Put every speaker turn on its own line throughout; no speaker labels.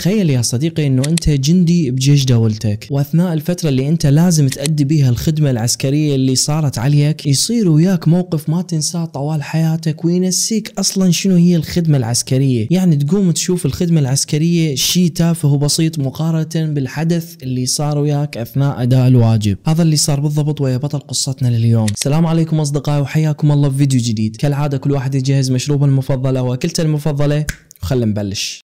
تخيل يا صديقي انه انت جندي بجيش دولتك واثناء الفترة اللي انت لازم تأدي بيها الخدمة العسكرية اللي صارت عليك يصير وياك موقف ما تنساه طوال حياتك وينسيك اصلا شنو هي الخدمة العسكرية يعني تقوم تشوف الخدمة العسكرية شيء تافه وبسيط مقارنة بالحدث اللي صار وياك اثناء اداء الواجب هذا اللي صار بالضبط ويا بطل قصتنا لليوم السلام عليكم اصدقائي وحياكم الله في فيديو جديد كالعادة كل واحد يجهز مشروبه المفضل او اكلته المفضله وخلنا نبلش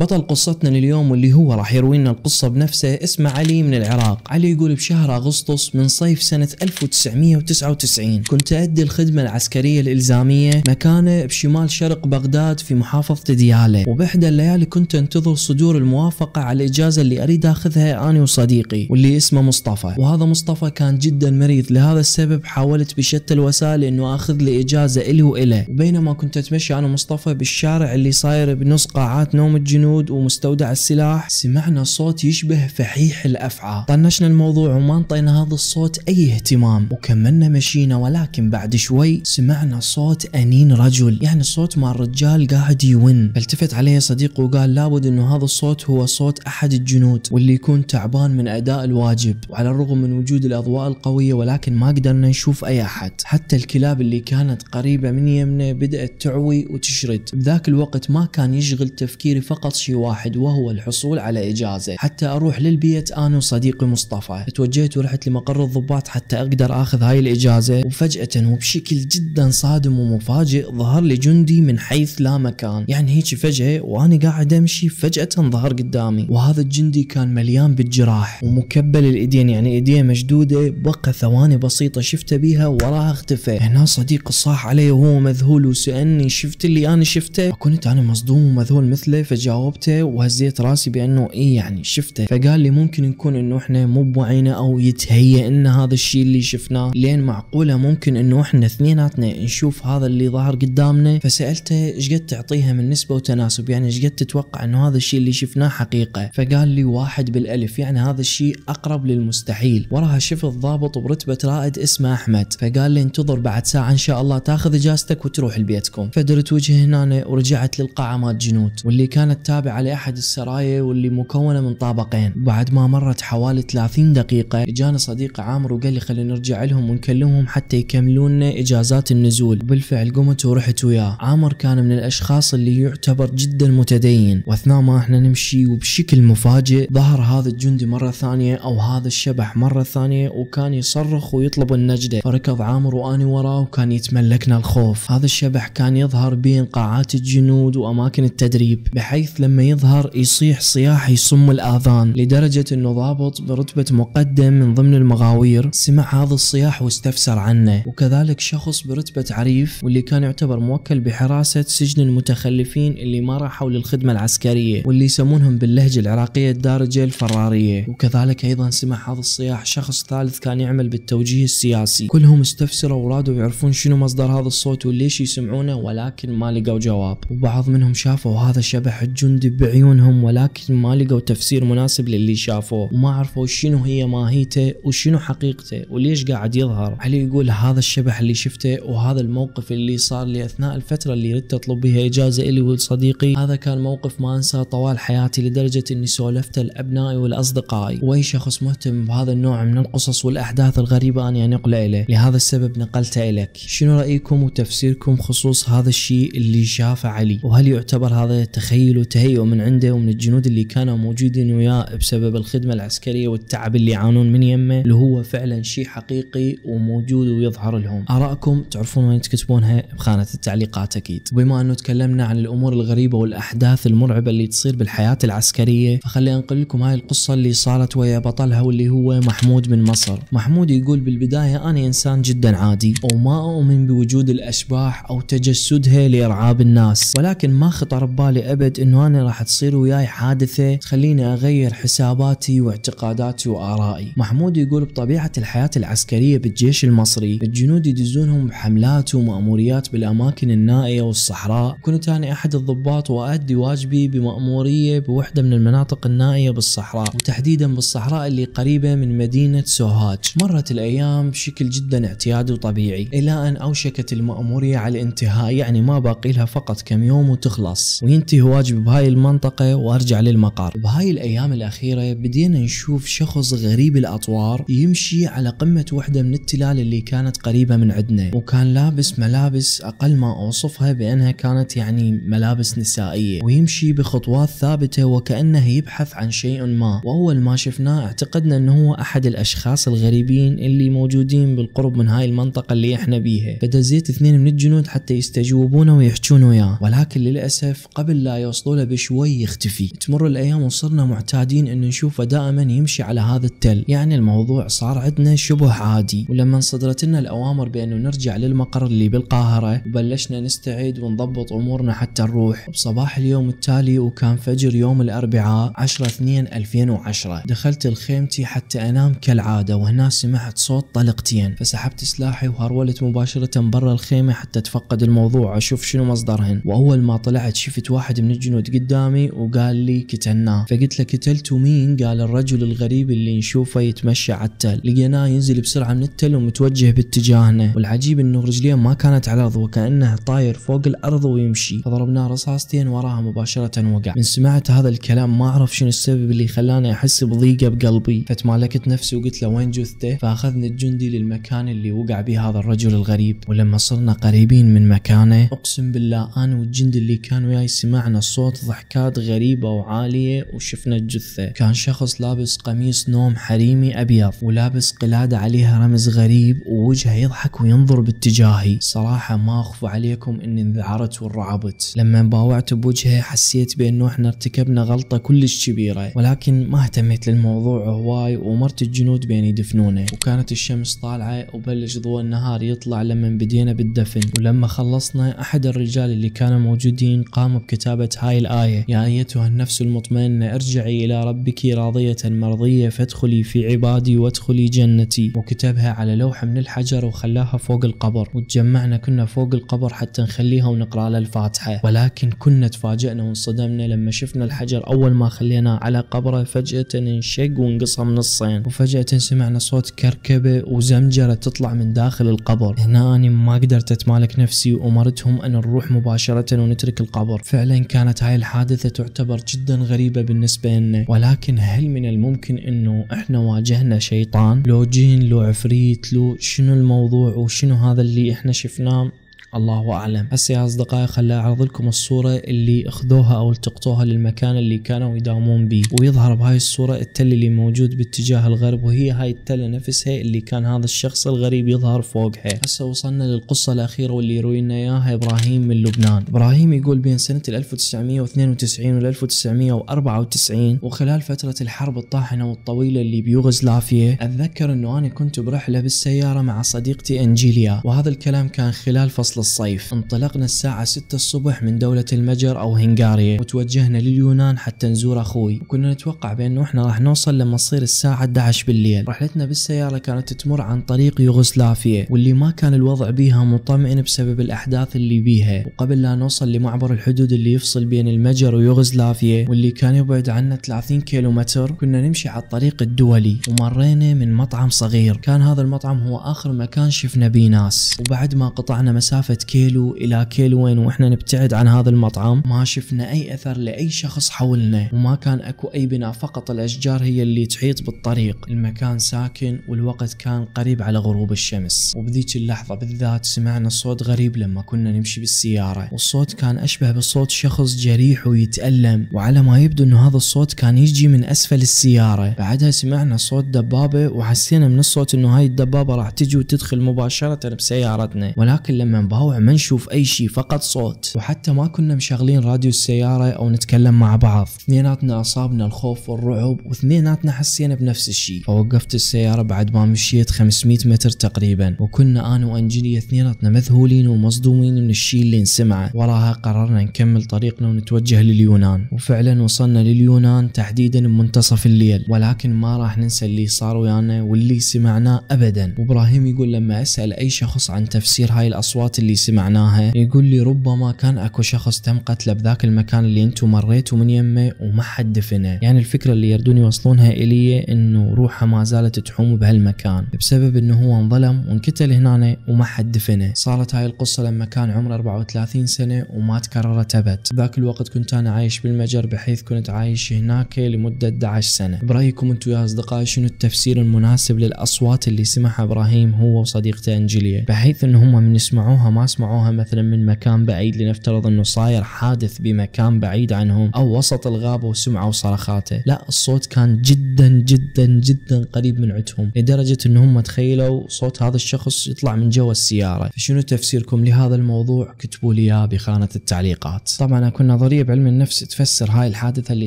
بطل قصتنا لليوم واللي هو راح يروي لنا القصة بنفسه اسمه علي من العراق علي يقول بشهر أغسطس من صيف سنة 1999 كنت أدي الخدمة العسكرية الإلزامية مكانه بشمال شرق بغداد في محافظة ديالى وبإحدى الليالي كنت أنتظر صدور الموافقة على الإجازة اللي أريد أخذها أنا وصديقي واللي اسمه مصطفى وهذا مصطفى كان جدا مريض لهذا السبب حاولت بشتى الوسائل أنه أخذ لي إجازة إلي وإله وبينما كنت أتمشى أنا ومصطفى بالشارع اللي صاير بنص قاعات نوم الجنوب الجنود ومستودع السلاح سمعنا صوت يشبه فحيح الافعى طنشنا الموضوع وما انطينا هذا الصوت اي اهتمام وكملنا مشينا ولكن بعد شوي سمعنا صوت انين رجل يعني صوت مع الرجال قاعد يون التفت عليه صديقه وقال لابد انه هذا الصوت هو صوت احد الجنود واللي يكون تعبان من اداء الواجب وعلى الرغم من وجود الاضواء القويه ولكن ما قدرنا نشوف اي احد حتى الكلاب اللي كانت قريبه من يمنه بدات تعوي وتشرد بذاك الوقت ما كان يشغل تفكيري فقط شيء واحد وهو الحصول على إجازة حتى أروح للبيت أنا وصديقي مصطفى توجهت ورحت لمقر الضباط حتى أقدر أخذ هاي الإجازة وفجأة وبشكل جدا صادم ومفاجئ ظهر لي جندي من حيث لا مكان يعني هيك فجأة وأنا قاعد أمشي فجأة ظهر قدامي وهذا الجندي كان مليان بالجراح ومكبل الإيدين يعني إيديه مشدودة بقى ثواني بسيطة شفته بيها وراها اختفى هنا صديق صاح علي وهو مذهول وسألني شفت اللي أنا شفته كنت أنا مصدوم ومذهول مثله فجاوب جاوبته وهزيت راسي بانه اي يعني شفته فقال لي ممكن يكون انه احنا مو بوعينا او يتهيأ لنا هذا الشيء اللي شفناه لين معقوله ممكن انه احنا اثنيناتنا نشوف هذا اللي ظهر قدامنا فسالته ايش قد تعطيها من نسبه وتناسب يعني ايش قد تتوقع انه هذا الشيء اللي شفناه حقيقه فقال لي واحد بالالف يعني هذا الشيء اقرب للمستحيل وراها شفت ضابط برتبه رائد اسمه احمد فقال لي انتظر بعد ساعه ان شاء الله تاخذ اجازتك وتروح لبيتكم فدرت وجهي هنا ورجعت للقاعه مال جنود واللي كانت تابع على أحد السرايا واللي مكونة من طابقين بعد ما مرت حوالي 30 دقيقة جانا صديق عامر وقال لي خلينا نرجع لهم ونكلمهم حتى يكملون إجازات النزول بالفعل قمت ورحت وياه عامر كان من الأشخاص اللي يعتبر جدا متدين وأثناء ما احنا نمشي وبشكل مفاجئ ظهر هذا الجندي مرة ثانية أو هذا الشبح مرة ثانية وكان يصرخ ويطلب النجدة فركض عامر وأني وراه وكان يتملكنا الخوف هذا الشبح كان يظهر بين قاعات الجنود وأماكن التدريب بحيث لما يظهر يصيح صياح يصم الآذان لدرجة أنه ضابط برتبة مقدم من ضمن المغاوير سمع هذا الصياح واستفسر عنه وكذلك شخص برتبة عريف واللي كان يعتبر موكل بحراسة سجن المتخلفين اللي ما راحوا للخدمة العسكرية واللي يسمونهم باللهجة العراقية الدارجة الفرارية وكذلك أيضا سمع هذا الصياح شخص ثالث كان يعمل بالتوجيه السياسي كلهم استفسروا ورادوا يعرفون شنو مصدر هذا الصوت وليش يسمعونه ولكن ما لقوا جواب وبعض منهم شافوا هذا شبح الجند الهند بعيونهم ولكن ما لقوا تفسير مناسب للي شافوه وما عرفوا شنو هي ماهيته وشنو حقيقته وليش قاعد يظهر علي يقول هذا الشبح اللي شفته وهذا الموقف اللي صار لي اثناء الفتره اللي ردت اطلب بها اجازه الي ولصديقي هذا كان موقف ما انساه طوال حياتي لدرجه اني سولفته لابنائي ولاصدقائي واي شخص مهتم بهذا النوع من القصص والاحداث الغريبه اني انقله اليه لهذا السبب نقلته اليك شنو رايكم وتفسيركم خصوص هذا الشيء اللي شافه علي وهل يعتبر هذا تخيل وت تهيؤ من عنده ومن الجنود اللي كانوا موجودين وياه بسبب الخدمه العسكريه والتعب اللي يعانون من يمه اللي هو فعلا شيء حقيقي وموجود ويظهر لهم أراءكم تعرفون وين تكتبونها بخانه التعليقات اكيد وبما انه تكلمنا عن الامور الغريبه والاحداث المرعبه اللي تصير بالحياه العسكريه فخلي انقل لكم هاي القصه اللي صارت ويا بطلها واللي هو محمود من مصر محمود يقول بالبدايه انا انسان جدا عادي وما اؤمن بوجود الاشباح او تجسدها لارعاب الناس ولكن ما خطر ببالي ابد انه انا راح تصير وياي حادثه تخليني اغير حساباتي واعتقاداتي وارائي محمود يقول بطبيعه الحياه العسكريه بالجيش المصري الجنود يدزونهم بحملات وماموريات بالاماكن النائيه والصحراء كنت انا احد الضباط وأدي واجبي بماموريه بوحده من المناطق النائيه بالصحراء وتحديدا بالصحراء اللي قريبه من مدينه سوهاج مرت الايام بشكل جدا اعتيادي وطبيعي الى ان اوشكت الماموريه على الانتهاء يعني ما باقي لها فقط كم يوم وتخلص وينتهي واجبي هاي المنطقة وارجع للمقر بهاي الايام الاخيرة بدينا نشوف شخص غريب الاطوار يمشي على قمة وحدة من التلال اللي كانت قريبة من عندنا وكان لابس ملابس اقل ما اوصفها بانها كانت يعني ملابس نسائية ويمشي بخطوات ثابتة وكأنه يبحث عن شيء ما واول ما شفناه اعتقدنا انه هو احد الاشخاص الغريبين اللي موجودين بالقرب من هاي المنطقة اللي احنا بيها فدزيت اثنين من الجنود حتى يستجوبونه ويحجون وياه ولكن للأسف قبل لا يوصلوا له بشوي يختفي تمر الايام وصرنا معتادين انه نشوفه دائما يمشي على هذا التل يعني الموضوع صار عندنا شبه عادي ولما صدرت لنا الاوامر بانه نرجع للمقر اللي بالقاهره وبلشنا نستعد ونضبط امورنا حتى نروح بصباح اليوم التالي وكان فجر يوم الاربعاء 10 2 2010 دخلت لخيمتي حتى انام كالعاده وهنا سمعت صوت طلقتين فسحبت سلاحي وهرولت مباشره برا الخيمه حتى اتفقد الموضوع اشوف شنو مصدرهن واول ما طلعت شفت واحد من الجنود قدامي وقال لي قتلناه فقلت له قتلتوا مين قال الرجل الغريب اللي نشوفه يتمشى على التل لقيناه ينزل بسرعه من التل ومتوجه باتجاهنا والعجيب انه رجليه ما كانت على الارض وكانه طاير فوق الارض ويمشي فضربناه رصاصتين وراها مباشره وقع من سمعت هذا الكلام ما اعرف شنو السبب اللي خلاني احس بضيقه بقلبي فتمالكت نفسي وقلت له وين جثته فاخذنا الجندي للمكان اللي وقع به هذا الرجل الغريب ولما صرنا قريبين من مكانه اقسم بالله انا والجندي اللي كان وياي سمعنا صوت ضحكات غريبة وعالية وشفنا الجثة كان شخص لابس قميص نوم حريمي أبيض ولابس قلادة عليها رمز غريب ووجهه يضحك وينظر باتجاهي صراحة ما أخفى عليكم أني انذعرت ورعبت لما باوعت بوجهه حسيت بأنه احنا ارتكبنا غلطة كلش كبيرة ولكن ما اهتميت للموضوع هواي ومرت الجنود بين يدفنونه وكانت الشمس طالعة وبلش ضوء النهار يطلع لما بدينا بالدفن ولما خلصنا أحد الرجال اللي كانوا موجودين قام بكتابة هاي الآية الآية يا أيتها النفس المطمئنة ارجعي إلى ربك راضية مرضية فادخلي في عبادي وادخلي جنتي وكتبها على لوحة من الحجر وخلاها فوق القبر وتجمعنا كنا فوق القبر حتى نخليها ونقرأ لها الفاتحة ولكن كنا تفاجئنا وانصدمنا لما شفنا الحجر أول ما خليناه على قبره فجأة انشق وانقسم نصين وفجأة سمعنا صوت كركبة وزمجرة تطلع من داخل القبر هنا أنا ما قدرت أتمالك نفسي وأمرتهم أن نروح مباشرة ونترك القبر فعلا كانت هاي الحادثة تعتبر جدا غريبة بالنسبة لنا ولكن هل من الممكن انه احنا واجهنا شيطان لو جين لو عفريت لو شنو الموضوع وشنو هذا اللي احنا شفناه الله اعلم هسه يا اصدقائي خلي اعرض لكم الصوره اللي اخذوها او التقطوها للمكان اللي كانوا يداومون به ويظهر بهاي الصوره التل اللي موجود باتجاه الغرب وهي هاي التله نفسها اللي كان هذا الشخص الغريب يظهر فوقها هسه وصلنا للقصه الاخيره واللي يروي لنا اياها ابراهيم من لبنان ابراهيم يقول بين سنه 1992 و 1994 وخلال فتره الحرب الطاحنه والطويله اللي بيوغسلافيا اتذكر انه انا كنت برحله بالسياره مع صديقتي انجيليا وهذا الكلام كان خلال فصل الصيف انطلقنا الساعة 6 الصبح من دولة المجر أو هنغاريا وتوجهنا لليونان حتى نزور أخوي وكنا نتوقع بأنه إحنا راح نوصل لما تصير الساعة 11 بالليل رحلتنا بالسيارة كانت تمر عن طريق يوغوسلافيا واللي ما كان الوضع بيها مطمئن بسبب الأحداث اللي بيها وقبل لا نوصل لمعبر الحدود اللي يفصل بين المجر ويوغوسلافيا واللي كان يبعد عنا 30 كيلومتر كنا نمشي على الطريق الدولي ومرينا من مطعم صغير كان هذا المطعم هو آخر مكان شفنا بيه ناس وبعد ما قطعنا مسافة مسافة كيلو إلى كيلوين وإحنا نبتعد عن هذا المطعم ما شفنا أي أثر لأي شخص حولنا وما كان أكو أي بناء فقط الأشجار هي اللي تحيط بالطريق المكان ساكن والوقت كان قريب على غروب الشمس وبذيك اللحظة بالذات سمعنا صوت غريب لما كنا نمشي بالسيارة والصوت كان أشبه بصوت شخص جريح ويتألم وعلى ما يبدو أنه هذا الصوت كان يجي من أسفل السيارة بعدها سمعنا صوت دبابة وحسينا من الصوت أنه هاي الدبابة راح تجي وتدخل مباشرة بسيارتنا ولكن لما بالطباوع ما نشوف اي شيء فقط صوت وحتى ما كنا مشغلين راديو السيارة او نتكلم مع بعض اثنيناتنا اصابنا الخوف والرعب واثنيناتنا حسينا بنفس الشيء فوقفت السيارة بعد ما مشيت 500 متر تقريبا وكنا انا وانجلي اثنيناتنا مذهولين ومصدومين من الشيء اللي نسمعه وراها قررنا نكمل طريقنا ونتوجه لليونان وفعلا وصلنا لليونان تحديدا بمنتصف الليل ولكن ما راح ننسى اللي صار ويانا واللي سمعناه ابدا وابراهيم يقول لما اسال اي شخص عن تفسير هاي الاصوات اللي سمعناها يقول لي ربما كان اكو شخص تم قتله بذاك المكان اللي انتم مريتوا من يمه وما حد دفنه يعني الفكره اللي يردون يوصلونها الي انه روحه ما زالت تحوم بهالمكان بسبب انه هو انظلم وانقتل هنا وما حد دفنه صارت هاي القصه لما كان عمره 34 سنه وما تكررت ابد ذاك الوقت كنت انا عايش بالمجر بحيث كنت عايش هناك لمده 11 سنه برايكم انتم يا اصدقائي شنو التفسير المناسب للاصوات اللي سمعها ابراهيم هو وصديقته انجيليا بحيث انهم هم من يسمعوها ما سمعوها مثلا من مكان بعيد لنفترض انه صاير حادث بمكان بعيد عنهم او وسط الغابه وسمعوا صرخاته لا الصوت كان جدا جدا جدا قريب من عندهم لدرجه انهم تخيلوا صوت هذا الشخص يطلع من جوا السياره فشنو تفسيركم لهذا الموضوع كتبوا لي اياه بخانه التعليقات طبعا اكو نظريه بعلم النفس تفسر هاي الحادثه اللي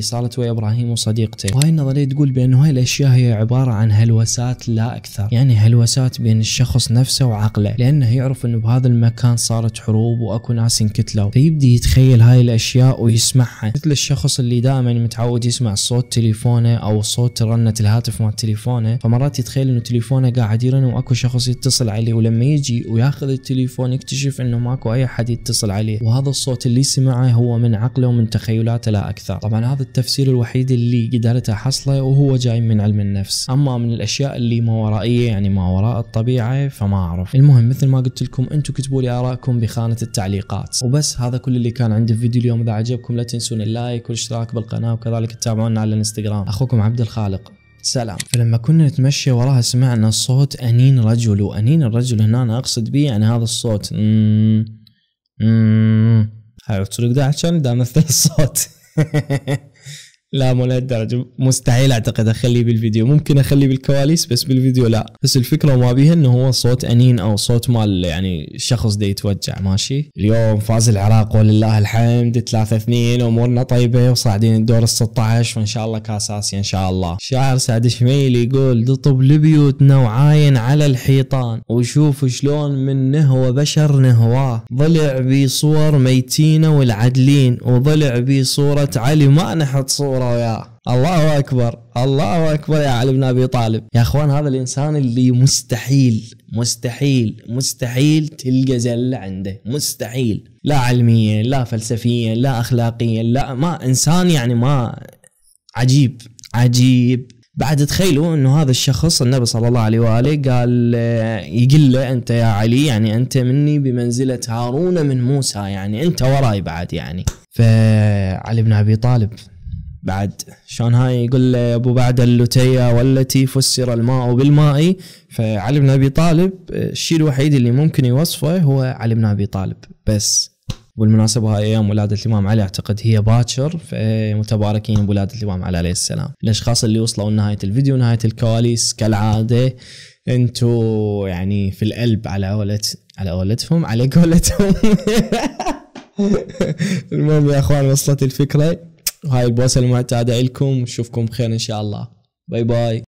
صارت ويا ابراهيم وصديقته وهاي النظريه تقول بانه هاي الاشياء هي عباره عن هلوسات لا اكثر يعني هلوسات بين الشخص نفسه وعقله لانه يعرف انه بهذا المكان كان صارت حروب واكو ناس انقتلوا فيبدي يتخيل هاي الاشياء ويسمعها مثل الشخص اللي دائما متعود يسمع صوت تليفونه او صوت رنة الهاتف مال تليفونه فمرات يتخيل انه تليفونه قاعد يرن واكو شخص يتصل عليه ولما يجي وياخذ التليفون يكتشف انه ماكو اي حد يتصل عليه وهذا الصوت اللي سمعه هو من عقله ومن تخيلاته لا اكثر طبعا هذا التفسير الوحيد اللي قدرت احصله وهو جاي من علم النفس اما من الاشياء اللي ما ورائيه يعني ما وراء الطبيعه فما اعرف المهم مثل ما قلت لكم انتم كتبوا لي آراءكم بخانة التعليقات وبس هذا كل اللي كان عندي في فيديو اليوم إذا عجبكم لا تنسون اللايك والاشتراك بالقناة وكذلك تتابعونا على الانستغرام أخوكم عبد الخالق سلام فلما كنا نتمشى وراها سمعنا صوت أنين رجل وأنين الرجل هنا أنا أقصد به يعني هذا الصوت اممم اممم هاي تصدق ده عشان دا مثل الصوت لا مو لهالدرجه مستحيل اعتقد اخليه بالفيديو ممكن اخليه بالكواليس بس بالفيديو لا بس الفكره ما بيها انه هو صوت انين او صوت مال يعني شخص دا يتوجع ماشي اليوم فاز العراق ولله الحمد 3 2 امورنا طيبه وصاعدين الدور ال 16 وان شاء الله كاس اسيا ان شاء الله شاعر سعد شميلي يقول دطب لبيوتنا وعاين على الحيطان وشوف شلون من نهوى بشر نهواه ضلع بي صور ميتينا والعدلين وضلع بي صوره علي ما نحط صوره الثوره ويا الله اكبر الله اكبر يا علي بن ابي طالب يا اخوان هذا الانسان اللي مستحيل مستحيل مستحيل تلقى زله عنده مستحيل لا علميا لا فلسفيا لا اخلاقيا لا ما انسان يعني ما عجيب عجيب بعد تخيلوا انه هذا الشخص النبي صلى الله عليه واله قال آه، يقول له انت يا علي يعني انت مني بمنزله هارون من موسى يعني انت وراي بعد يعني فعلي بن ابي طالب بعد هاي يقول له ابو بعد اللتيا والتي فسر الماء بالماء فعلي بن ابي طالب الشيء الوحيد اللي ممكن يوصفه هو علي بن ابي طالب بس بالمناسبة هاي أيام ولادة الإمام علي أعتقد هي باكر فمتباركين بولادة الإمام علي عليه السلام الأشخاص اللي وصلوا لنهاية الفيديو نهاية الكواليس كالعادة أنتوا يعني في القلب على قولت على قولتهم على قولتهم المهم يا أخوان وصلت الفكرة وهاي البوسه المعتاده لكم نشوفكم بخير ان شاء الله باي باي